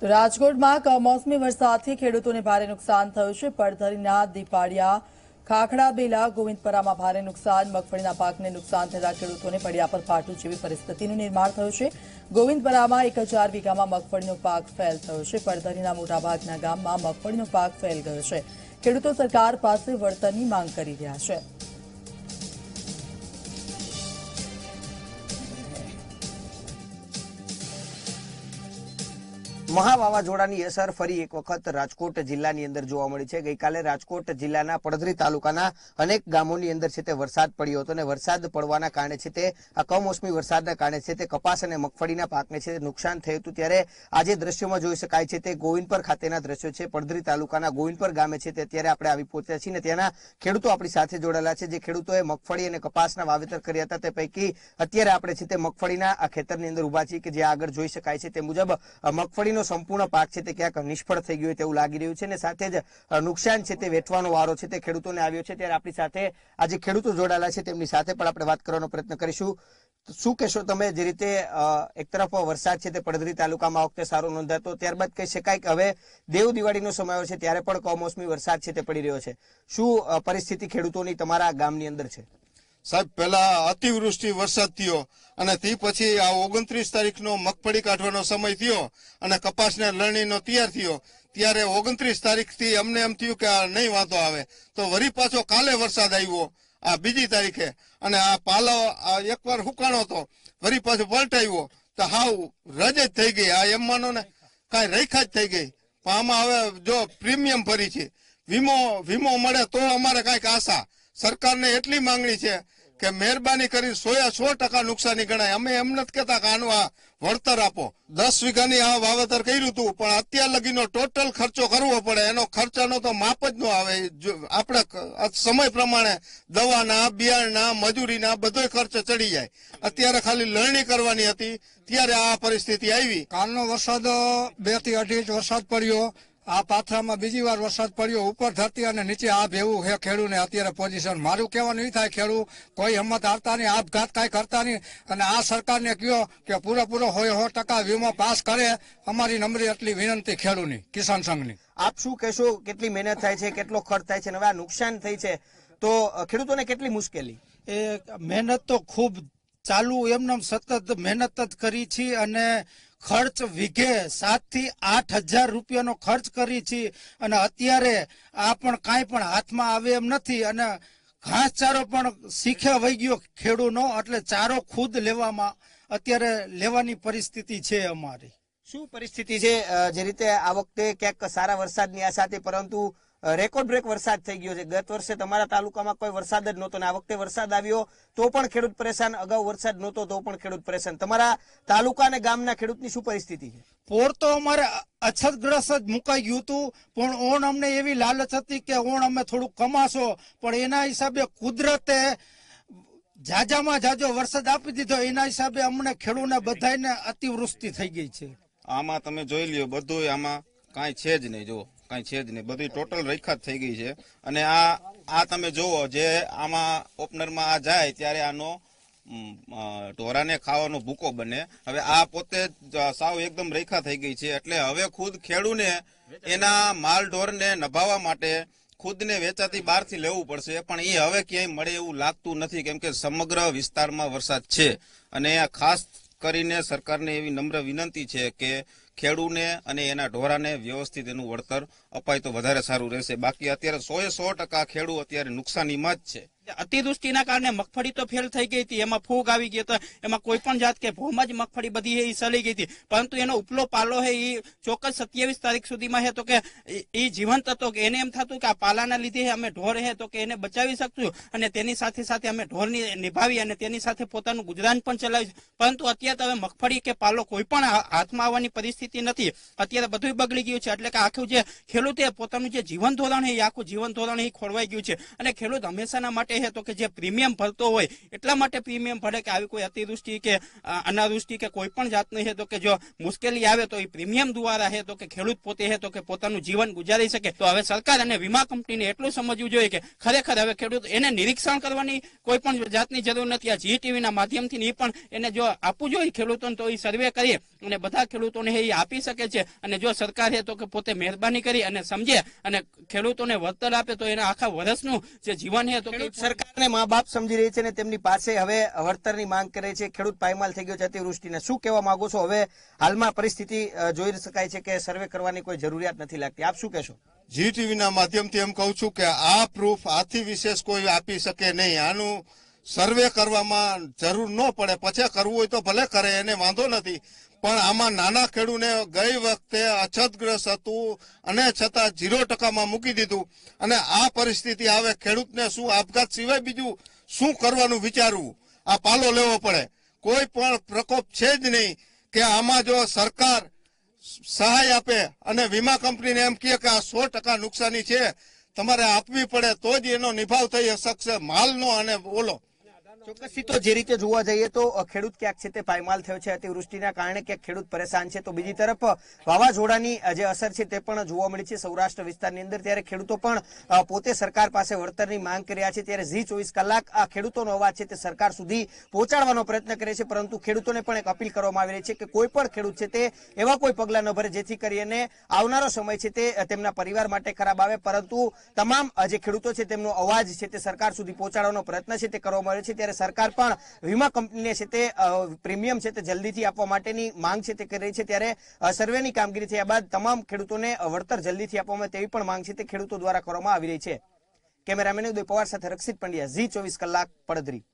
તો રાજકોટમાં કમોસમી વરસાદથી ખેડૂતોને ભારે નુકસાન થયું છે પડધરીના દીપાડિયા ખાખડા બેલા ગોવિંદપરામાં ભારે નુકસાન મગફળીના પાકને નુકસાન થતા ખેડૂતોને પડિયા પર ફાટું જેવી પરિસ્થિતિનું નિર્માણ થયું છે ગોવિંદપરામાં એક હજાર વીઘામાં મગફળીનો પાક ફેલ થયો છે પડધરીના મોટાભાગના ગામમાં મગફળીનો પાક ફેલ ગયો છે ખેડૂતો સરકાર પાસે વળતરની માંગ કરી રહ્યા છે મહા વાવાઝોડાની અસર ફરી એક વખત રાજકોટ જિલ્લાની અંદર જોવા મળી છે ગઈકાલે રાજકોટ જિલ્લાના પડધરી તાલુકાના અનેક ગામોની અંદર છે તે વરસાદ પડ્યો હતો અને વરસાદ પડવાના કારણે છે તે આ કમોસમી વરસાદના કારણે છે તે કપાસ અને મગફળીના પાકને છે નુકસાન થયું હતું ત્યારે આજે દ્રશ્યમાં જોઈ શકાય છે તે ગોવિંદપર ખાતેના દ્રશ્યો છે પડધરી તાલુકાના ગોવિંદપર ગામે છે તે અત્યારે આપણે આવી પહોંચ્યા છીએ ને ત્યાંના ખેડૂતો આપણી સાથે જોડાયેલા છે જે ખેડૂતોએ મગફળી અને કપાસના વાવેતર કર્યા હતા તે પૈકી અત્યારે આપણે છે તે મગફળીના આ ખેતરની અંદર ઉભા છીએ કે જે આગળ જોઈ શકાય છે તે મુજબ મગફળીનો સંપૂર્ણ પાક છે તે ક્યાંક નિષ્ફળ થઈ ગયો તેવું લાગી રહ્યું છે અને સાથે જ નુકસાન છે તે વેઠવાનો વારો છે તે ખેડૂતોને આવ્યો છે ત્યારે આપણી સાથે આજે ખેડૂતો જોડાયેલા છે તેમની સાથે પણ આપણે વાત કરવાનો પ્રયત્ન કરીશું શું કહેશો તમે જે રીતે એક તરફ વરસાદ છે તે પડધરી તાલુકામાં વખતે સારો નોંધાતો ત્યારબાદ કહી શકાય કે હવે દેવ દિવાળીનો સમય છે ત્યારે પણ કમોસમી વરસાદ છે તે પડી રહ્યો છે શું પરિસ્થિતિ ખેડૂતોની તમારા ગામની અંદર છે સાહેબ પહેલા અતિવૃષ્ટિ વરસાદ થયો અને તે પછી આ ઓગણત્રીસ તારીખનો મગફળી કાઢવાનો સમય થયો અને કપાસના લણણીનો તૈયાર થયો ત્યારે ઓગણત્રીસ તારીખથી અમને એમ થયું કે આ નહીં વાંધો આવે તો વરી પાછો કાલે વરસાદ આવ્યો આ બીજી તારીખે અને આ પાલો એકવાર હુકાણો હતો વરી પાછો પલટાવ્યો તો હાવ રજ જ થઈ ગઈ આ એમ માનો ને કાંઈ રેખા જ થઈ ગઈ પણ આમાં હવે જો પ્રીમિયમ ભરી છે વીમો વીમો મળે તો અમારે કાંઈક આશા સરકારને એટલી માંગણી છે કે મહેરબાની કરી સોએ સો ટકા નુકસાની ગણાય અમે એમ નથી કહેતા કે આનું આ વળતર આપો દસ વીઘાની આ વાવેતર કર્યું હતું પણ અત્યાર લગીનો ટોટલ ખર્ચો કરવો પડે એનો ખર્ચાનો તો માપ જ ન આવે આપણે સમય પ્રમાણે દવાના બિયારણના મજૂરીના બધો ખર્ચ ચડી જાય અત્યારે ખાલી લણણી કરવાની હતી ત્યારે આ પરિસ્થિતિ આવી કાલનો વરસાદ બે થી અઢી ઇંચ વરસાદ પડ્યો આ પાથરામાં બીજી વાર વરસાદ પડ્યો ઉપર ધરતી અને નીચે આભ એવું હે ખેડૂને અત્યારે પોઝિશન મારું કહેવાનું એ થાય ખેડૂ કોઈ હિંમત હારતા નહીં આપઘાત કાંઈ કરતા નહીં અને આ સરકારને કહ્યો કે પૂરેપૂરો હોય સો ટકા વીમો પાસ કરે અમારી નંબરી એટલી વિનંતી ખેડૂની કિસાન સંઘની આપ શું કહેશો કેટલી મહેનત થાય છે કેટલો ખર્ચ થાય છે અને આ નુકસાન થઈ છે તો ખેડૂતોને કેટલી મુશ્કેલી એ મહેનત તો ખૂબ ચાલુ એમને સતત મહેનત જ કરી છે અને ખર્ચ વિઘે સાત થી આઠ હજાર રૂપિયાનો ખર્ચ કરી છીએ અને અત્યારે આ પણ કાંઈ પણ હાથમાં આવે એમ નથી અને ઘાસચારો પણ શીખ્યા વહી ગયો ખેડૂનો એટલે ચારો ખુદ લેવામાં અત્યારે લેવાની પરિસ્થિતિ છે અમારી શું પરિસ્થિતિ છે જે રીતે આ વખતે ક્યાંક સારા વરસાદની આશા હતી પરંતુ રેકોર્ડ બ્રેક વરસાદ થઈ ગયો છે ગત વર્ષે તમારા તાલુકામાં કોઈ વરસાદ જ નહોતો ને આ વખતે વરસાદ આવ્યો તો પણ ખેડૂત પરેશાન અગાઉ વરસાદ નહોતો તો પણ ખેડૂત પરેશાન તમારા તાલુકા અને ગામના ખેડૂતની શું પરિસ્થિતિ છે પોર તો અમારે અછતગ્રસ્ત જ મુકાઈ ગયું હતું પણ ઓણ અમને એવી લાલચ હતી કે ઓણ અમે થોડુંક કમાશો પણ એના હિસાબે કુદરતે જાજામાં જાજો વરસાદ આપી દીધો એના હિસાબે અમને ખેડૂને બધાને અતિવૃષ્ટિ થઈ ગઈ છે આમાં તમે જોઈ લ્યો બધું આમાં કાંઈ છે જ નહીં જો કાંઈ છે જ નહીં બધી ટોટલ રેખા થઈ ગઈ છે અને આ આ તમે જુઓ જે આમાં ઓપનરમાં આ જાય ત્યારે આનો ઢોરાને ખાવાનો ભૂકો બને હવે આ પોતે સાવ એકદમ રેખા થઈ ગઈ છે એટલે હવે ખુદ ખેડૂને એના માલ ઢોરને નભાવવા માટે ખુદને વેચાતી બહારથી લેવું પડશે પણ એ હવે ક્યાંય મળે એવું લાગતું નથી કેમ કે સમગ્ર વિસ્તારમાં વરસાદ છે અને ખાસ કરીને સરકારને એવી નમ્ર વિનંતી છે કે ખેડૂને અને એના ઢોરાને વ્યવસ્થિત એનું વળતર અપાય તો વધારે સારું રહેશે બાકી અત્યારે સો એ સો ટકા ખેડૂ અત્યારે નુકસાનીમાં જ છે અતિવૃષ્ટિના કારણે મગફળી તો ફેલ થઈ ગઈ હતી એમાં ફૂગ આવી ગયો હતો એમાં કોઈ પણ જાત કે ભોમ જ મગફળી બધી એ સળી ગઈ હતી પરંતુ એનો ઉપલો પાલો હે એ ચોક્કસ સત્યાવીસ તારીખ સુધીમાં હે તો કે એ જીવંત હતો કે એને એમ થતું કે આ પાલાના લીધે અમે ઢોર હે તો કે એને બચાવી શકશું અને તેની સાથે સાથે અમે ઢોરની નિભાવી અને તેની સાથે પોતાનું ગુજરાન પણ ચલાવી પરંતુ અત્યારે હવે મગફળી કે પાલો કોઈ પણ હાથમાં આવવાની પરિસ્થિતિ નથી અત્યારે બધું બગડી ગયું છે એટલે કે આખું જે ખેડૂતે પોતાનું જે જીવન ધોરણ એ આખું જીવન ધોરણ એ ખોરવાઈ ગયું છે અને ખેડૂત હંમેશાના માટે માટે છે કે જે પ્રીમિયમ ભરતો હોય એટલા માટે પ્રીમિયમ ભરે કે આવી કોઈ અતિવૃષ્ટિ કે અનાવૃષ્ટિ કે કોઈ પણ જાતની છે કે જો મુશ્કેલી આવે તો એ પ્રીમિયમ દ્વારા છે તો કે ખેડૂત પોતે છે તો કે પોતાનું જીવન ગુજારી શકે તો હવે સરકાર અને વીમા કંપનીને એટલું સમજવું જોઈએ કે ખરેખર હવે ખેડૂત એને નિરીક્ષણ કરવાની કોઈ પણ જાતની જરૂર નથી આ જી ટીવીના માધ્યમથી એ પણ એને જો આપવું જોઈએ ખેડૂતોને તો એ સર્વે કરીએ અને બધા ખેડૂતોને એ આપી શકે છે અને જો સરકાર હે તો કે પોતે મહેરબાની કરી અને સમજે અને ખેડૂતોને વળતર આપે તો એના આખા વર્ષનું જે જીવન હે તો સરકારને મા બાપ સમજી રહી છે અને તેમની પાસે હવે વળતરની માંગ કરે છે ખેડૂત પાયમાલ થઈ ગયો છે અતિવૃષ્ટિને શું કહેવા માંગો છો હવે હાલમાં પરિસ્થિતિ જોઈ શકાય છે કે સર્વે કરવાની કોઈ જરૂરિયાત નથી લાગતી આપ શું કહેશો જી ટીવીના માધ્યમથી એમ કહું છું કે આ પ્રૂફ આથી વિશેષ કોઈ આપી શકે નહીં આનું સર્વે કરવામાં જરૂર ન પડે પછી કરવું હોય તો ભલે કરે એને વાંધો નથી પણ આમાં નાના ખેડૂને ગઈ વખતે અછતગ્રસ્ત હતું અને છતાં ઝીરો ટકામાં મૂકી દીધું અને આ પરિસ્થિતિ આવે ખેડૂતને શું આપઘાત સિવાય બીજું શું કરવાનું વિચારવું આ પાલો લેવો પડે કોઈ પણ પ્રકોપ છે જ નહીં કે આમાં જો સરકાર સહાય આપે અને વીમા કંપનીને એમ કહે કે આ સો ટકા નુકસાની છે તમારે આપવી પડે તો જ એનો નિભાવ થઈ શકશે માલનો અને ઓલો ચોક્કસથી તો જે રીતે જોવા જઈએ તો ખેડૂત ક્યાંક છે તે પાયમાલ થયો છે અતિવૃષ્ટિના કારણે ક્યાંક ખેડૂત પરેશાન છે તો બીજી તરફ વાવાઝોડાની જે અસર છે તે પણ જોવા મળી છે સૌરાષ્ટ્ર વિસ્તારની અંદર ત્યારે ખેડૂતો પણ પોતે સરકાર પાસે વળતરની માંગ કરી રહ્યા છે ત્યારે ઝી ચોવીસ કલાક આ ખેડૂતોનો અવાજ છે તે સરકાર સુધી પહોંચાડવાનો પ્રયત્ન કરે છે પરંતુ ખેડૂતોને પણ એક અપીલ કરવામાં આવી રહી છે કે કોઈ પણ ખેડૂત છે તે એવા કોઈ પગલાં ન ભરે જેથી કરીને આવનારો સમય છે તે તેમના પરિવાર માટે ખરાબ આવે પરંતુ તમામ જે ખેડૂતો છે તેમનો અવાજ છે તે સરકાર સુધી પહોંચાડવાનો પ્રયત્ન છે તે કરવામાં આવ્યો છે ત્યારે સરકાર પણ વીમા કંપનીને છે તે પ્રીમિયમ છે તે જલ્દીથી આપવા માટેની માંગ છે તે કરી રહી છે ત્યારે સર્વેની કામગીરી થયા બાદ તમામ ખેડૂતોને વળતર જલ્દીથી આપવામાં તેવી પણ માંગ છે તે ખેડૂતો દ્વારા કરવામાં આવી રહી છે કેમેરામેન ઉદય પવાર સાથે રક્ષિત પંડ્યા ઝી ચોવીસ કલાક પડદરી